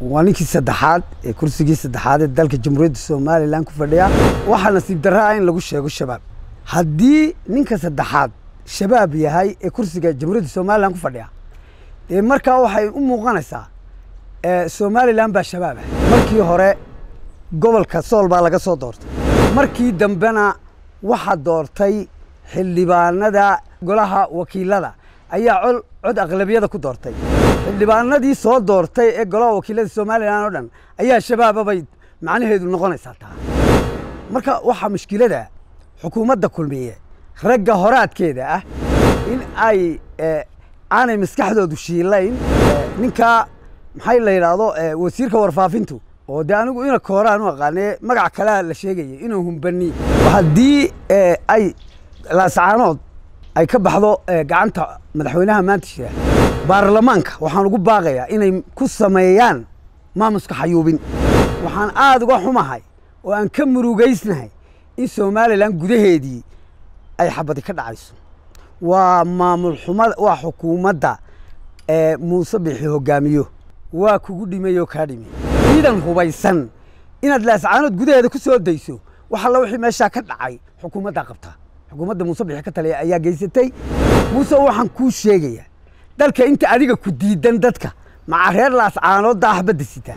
waa ninkii saddexaad ee kursigii saddexaad ee dalka jamhuuriyadda somalilan ku fadhiya waxaa nasiib darraa in lagu sheego shabaab haddii ninka saddexaad shabaab yahay ee kursiga jamhuuriyadda somalilan ku fadhiya dee markaa waxay u muuqanaysaa somalilan baa shabaab ah markii hore gobolka sool baa laga soo doortay markii dambena waxaa doortay xildhibaanada golaha wakiilada ayaa cod aqlabiyada ku doortay xildhibaanadii soo doortay ee golaha wakiilada somalilan oo dhan ayaa shabaababay macnaheedu noqonaysaa taa marka waxaa mushkilada xukuumadda kulmiye ragga horaadkeeda ah in ay eh, aanay maskaxdoodu shiilayn eh, ninkaa maxay la yidhaahdo eh, wasiirka warfaafintu oo dee anigu ina kooraan u aqaanee magac kalea la sheegaya inuu humbani haddii ay laasacaanood ay ka baxdo gacanta madaxweynaha maanta jira baarlamaanka waxaan ugu baaqayaa inay ku sameeyaan maamuska xayuubin waxaan aada uga xumahay oo aan ka murugaysnahay in somalilan gudaheedii ay xabadi ka dhacayso waa maamul xumada waa xukuumadda ee muuse bixi hogaamiyo waa kugu dhimay oo kaa dhimay ciidan hubaysan inaad laascaanood gudaheeda ku soo dayso wax alla wixii meeshaa ka dhacay xukuumaddaa qabta xukuumadda muuse bixi ka taliya ayaa geysatay muuse waxaan kuu sheegayaa dalka inta adiga ku diidan dadka maca reer laascaanood daaxbadda sitaa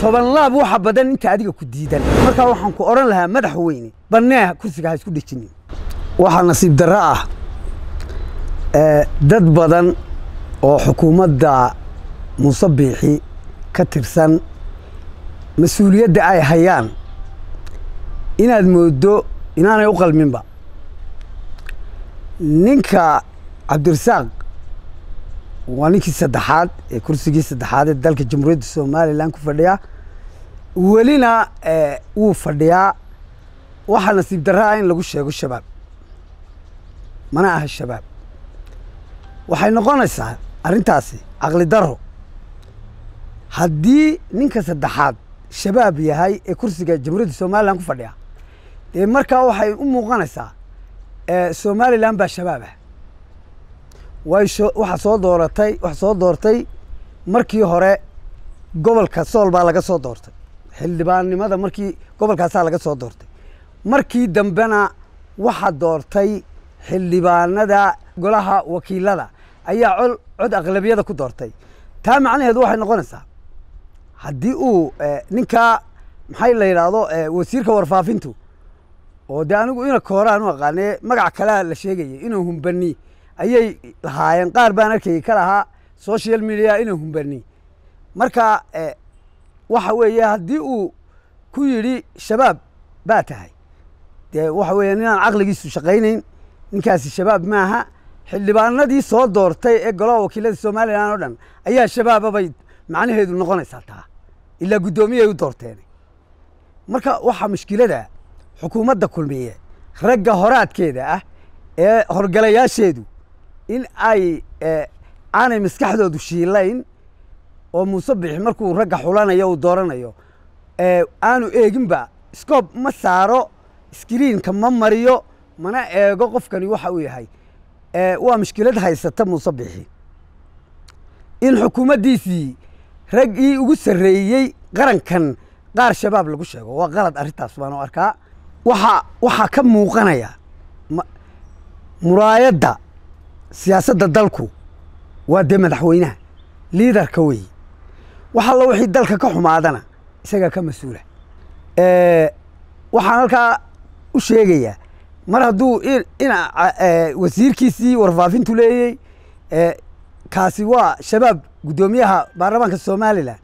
toban laab waxa badan inta adiga ku diidan markaa waxaan ku odhan lahaa madaxweyne banneeh ah kursiga ha isku dhejinin waxaa nasiib darro ah dad badan oo xukuumadda muuse biixi ka tirsan mas-uuliyadda ay hayaan inaad mooddo inaanay u qalminba ninka cabdirasaaq waa ninkii saddexaad ee kursigii saddexaad ee dalka jamhuuriyadda somalilan ku fadhiya welina eh, wuu fadhiyaa waxaa nasiib darraa ah in lagu sheego shabaab mana aha shabaab waxay noqonaysaa arrintaasi caqli daro haddii ninka saddexaad shabaab yahay ee kursiga jamhuuriyadda somalilan ku fadhiya dee markaa waxay u muuqanaysaa eh, somalilan baa shabaab ah waxa soo dooratay soo doortay markii hore gobolka sool baa laga soo doortay xildhibaannimada markii gobolkaasaa laga soo doortay markii dambena waxa doortay xildhibaanada golaha wakiilada ayaa col cod aqlabiyada ku doortay taa macnaheedu waxay noqonaysaa haddii uu eh, ninkaa maxay la yidhaahdo eh, wasiirka warfaafintu oo dee anigu ina kooraan u aqaanee magac kalea la sheegayay inuu humbani ayay lahaayeen qaar baan arkayay ka lahaa social media inaan humbarnay marka eh, waxa weeye haddii uu ku yidhi shabaab baa tahay dee waxa weeye inaan caqligiisu shaqaynayn ninkaasi shabaab maaha xildhibaanadii soo doortay ee golaha wakiilada somalilan oo dhan ayaa shabaaba bay macnaheedu noqonaysaa taa ilaa guddoomiyaay u doorteen marka waxaa mushkilada xukuumadda kulmiye ragga horaadkeeda ah ee horgalayaasheedu in ay e, aanay maskaxdoodu shiilayn oo muuse bixi markuu ragga xulanayo uu dooranayo e, aanu eeginba scoob ma saaro iskriinka ma mariyo mana eego qofkani waxa uu yahay e, waa mushkilad haysata muuse bixi in xukuumaddiisii raggii ugu sarreeyey qarankan qaar shabaab lagu sheego waa qalad arrintaas baanu arkaa waxa waxaa ka muuqanaya muraayadda siyaasadda dalku waa dee madaxweynaha liidarka weeye wax alla wixii dalka ka xumaadana isagaa ka mas-uula waxaan halkaa u sheegayaa mar hadduu ina wasiirkiisii warfaafintu leeyey kaasi waa shabaab guddoomiyaha baarlamaanka somalilan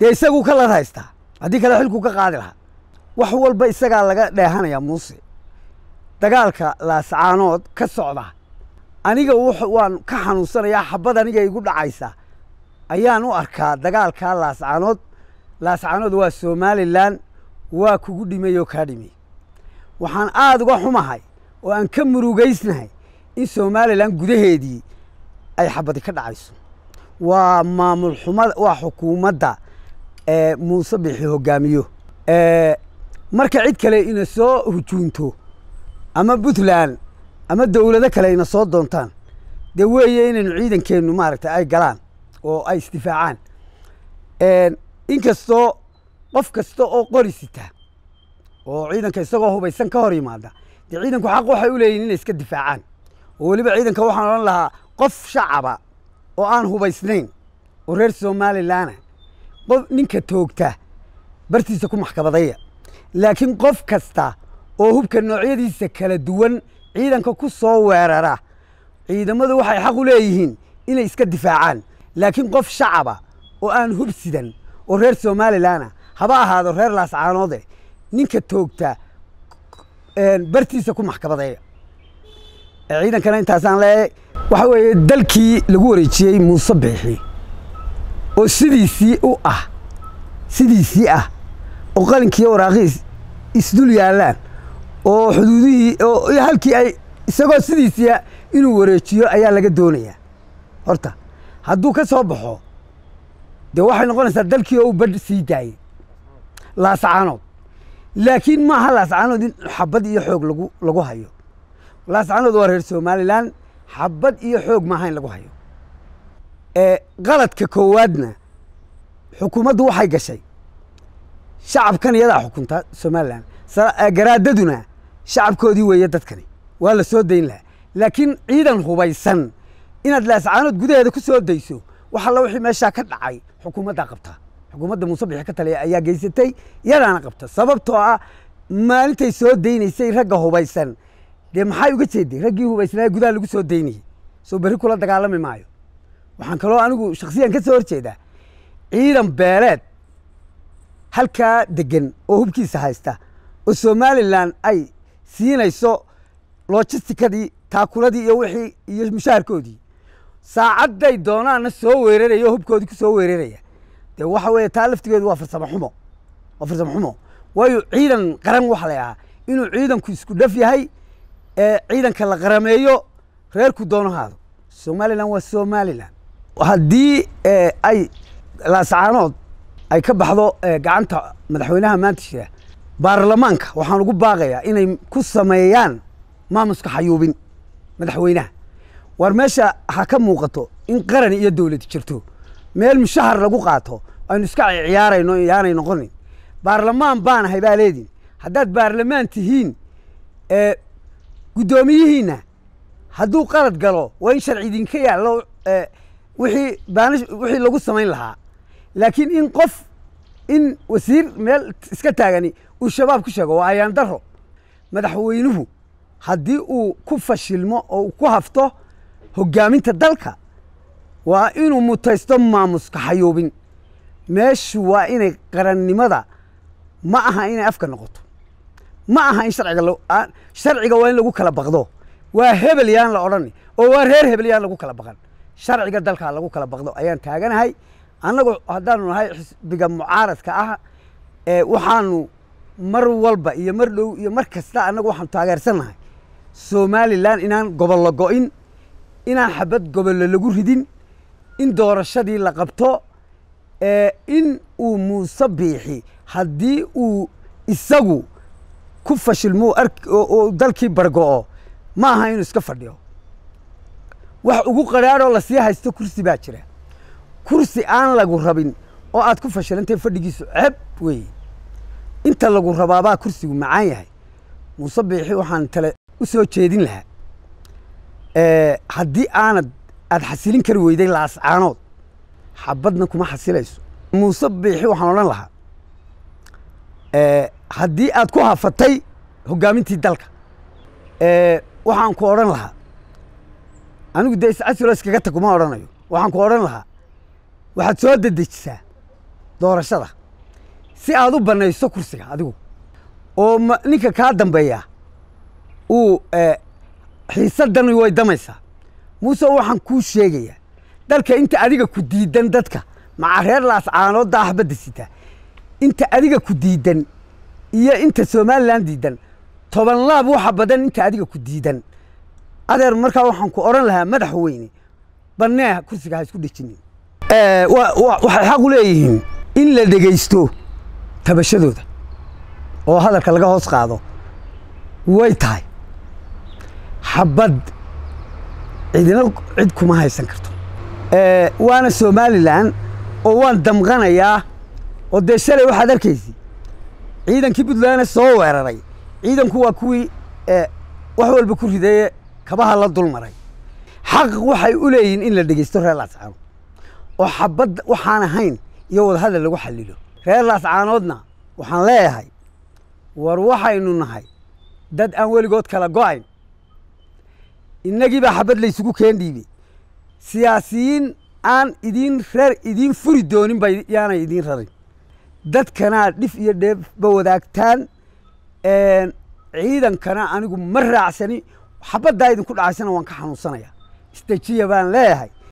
dee isaguu ka lad haystaa haddii kale xilku ka qaadi lahaa wax walba isagaa laga dheehanaya muuse dagaalka laascaanood ka socda aniga waan ka xanuunsanayaa xabad aniga igu dhacaysa ayaan u arkaa dagaalkaa laascanood laascanood waa somalilan waa kugu dhimay oo kaa dhimay waxaan aada uga xumahay oo aan ka murugaysnahay in somalilan gudaheedii ay xabadi ka dhacayso waa maamul xuma waa xukuumadda muuse bixi hogaamiyo marka cid kale ina soo hujuunto ama puntland ama dowlado kale ayna soo doontaan dee weeye inaynu ciidankeennu maaragta ay galaan oo ay isdifaacaan inkastoo qof kasta oo qori sita oo ciidanka isagoo hubaysan ka hor yimaada dee ciidanku xaq waxay u leeyihin inay iska difaacaan oo weliba ciidanka waxaan odhan lahaa qof shacaba oo aan hubaysnayn oo reer somalilanna qof ninka toogta bartiisa ku maxkabadaya laakiin qof kasta oo hubka noocyadiisa kala duwan ciidanka ku soo weerara ciidamadu waxay xaq u leeyihiin inay iska difaacaan laakiin qof shacaba oo aan hub sidan oo reer somalilanna haba ahaado reer laascaanoode ninka toogta bartiisa ku maxkamadeeya ciidankana intaasaan leeyahay waxa weeye dalkii lagu wareejiyey muuse biixi oo sidiisii u ah sidiisii ah oo qalinkii waraaqiis isdul yaallaan oo xuduudihii halkii ay isagoo sidiisiya inuu wareejiyo ayaa laga doonayaa horta hadduu ka soo baxo dee waxay noqonaysaa dalkii oo u badh sii daayey laascaanood laakiin maaha laascaanood in xabad iyo xoog lagu lagu hayo laasacaanood waa reer somalilan xabad iyo xoog maaha in lagu hayo qaladka koowaadna xukuumaddu waxay gashay shacabkan iyadaa xukunta somalilan garaadaduna shacabkoodii weeye dadkani waa la soo dayn lahaa laakiin ciidan hubaysan inaad laascaanood gudaheeda ku soo dayso wax alla wixii meeshaa ka dhacay xukuumaddaa qabtaa xukuumadda muuse bixi ka taliya ayaa geysatay yadaana qabta sababtoo ah maalintay soo daynaysay ragga hubaysan dee maxay uga jeeday raggii hubaysnaa gudaha lagu soo daynayey soo berri kula dagaalami maayo waxaan kaloo anigu shaksiyan ka soo hor ciidan beeleed halkaa degan oo hubkiisa haysta oo somalilan ay siinayso lojistikadii taakuladii iyo wixii iyo mushaharkoodii saacadday doonaana soo weeraraya oo hubkoodii ku soo weeraraya dee waxa weeye taa laftigeedu waa farsamo xumo waa farsamo xumo waayo ciidan qaran waxa la ahaa inuu ciidanku isku dhaf yahay ee ciidanka la qarameeyo reerku doono haado somalilan waa somalilan haddii ay laasacaanood ay ka baxdo gacanta madaxweynaha maanta jira baarlamaanka waxaan ugu baaqayaa inay ku sameeyaan maamuska xayuubin madaxweynaha war meesha ha ka muuqato in qaran iyo dowlad jirto meel mushahar lagu qaato aynu iska ciyaarayno yaanay noqonin baarlamaan baan ahay baa leedin haddaad baarlamaan tihiin guddoomiyihiinna hadduu qalad galo waa in sharci idinka yaallo wixii baanish wixii lagu samayn lahaa laakiin in qof in wasiir meel iska taagani uu shabaab ku sheego waa ayaan daro madaxweynuhu haddii uu ku fashilmo oo uu ku hafto hoggaaminta dalka waa inuu mutaysto maamuska xayoobin meeshu waa inay qarannimada ma aha inay afka noqoto ma aha in sharciga ah, waa in lagu kala baqdo waa hebel yaan la odhan oo waa reer hebel yaan lagu kala baqan sharciga dalkaa lagu kala baqdo ayaan taaganahay annagu haddaanu nahay xisbiga mucaaradka ah waxaanu mar walba iyo mar dhow iyo mar kasta annagu waxaan taageersannahay somalilan inaan gobollo go'in inaan xabad gobollo lagu ridin in doorashadii la qabto in uu muuse biixi haddii uu isagu ku fashilmo oo dalkii bargo'o ma aha inuu iska fadhiyo wax ugu qadhaadhoo lasii haysto kursi baa jira kursi aan lagu rabin oo aad ku fashilantay fadhigiisu ceeb weeye inta lagu rabaabaa kursigu macaan yahay muuse biixi waxaan kale u soo jeedin lahaa haddii aanad aad xasilin kari weyday laascaanood xabadna kuma xasilayso muuse biixi waxaan odhan lahaa haddii aad ku hafatay hoggaamintii dalka waxaan ku odhan lahaa anigu dee iscasilo iskaga tag kuma odhanayo waxaan ku odhan lahaa waxaad soo dedejisaa doorashada si aad u bannayso kursiga adigu oo ninka kaa dambeeya uu eh, xiisadani way damaysaa muuse waxaan kuu sheegayaa dalka inta adiga ku diidan dadka macareer laas caanoodda ahbadda sita inta adiga ku diidan iyo inta somalilan diidan toban laab waxa badan inta adiga ku diidan adeer markaa waxaan ku odhan lahaa madaxa weyne bannee kursiga ha isku dhejinin eh, waxay xaq u leeyihiin in la dhegaysto tabashadooda oo hadalka laga hoos qaado way tahay xabad cidina cid kuma haysan karto waana somalilan oo waan damqanayaa oo dee shalay waxaad arkaysay ciidankii puntlandna soo weeraray ciidanku waa kuwii wax walba ku rideeye kabaha la dulmaray xaq waxay u leeyihiin in la dhegaysto reer laascaano oo xabad waxaan ahayn iyo wadahadal lagu xallilo reer laascaanoodna waxaan leeyahay war waxaynu nahay dad aan weligood kala go-ayn baa xabad laysugu keen dhiibay siyaasiyiin aan idiin reer idiin furi doonin ba yaanay idiin rarin dadkanaad dhif iyo dheebba wadaagtaan ciidankana anigu ma raacsani xabaddaa idinku dhacaysana waan ka xanuunsanayaa istajiya baan leeyahay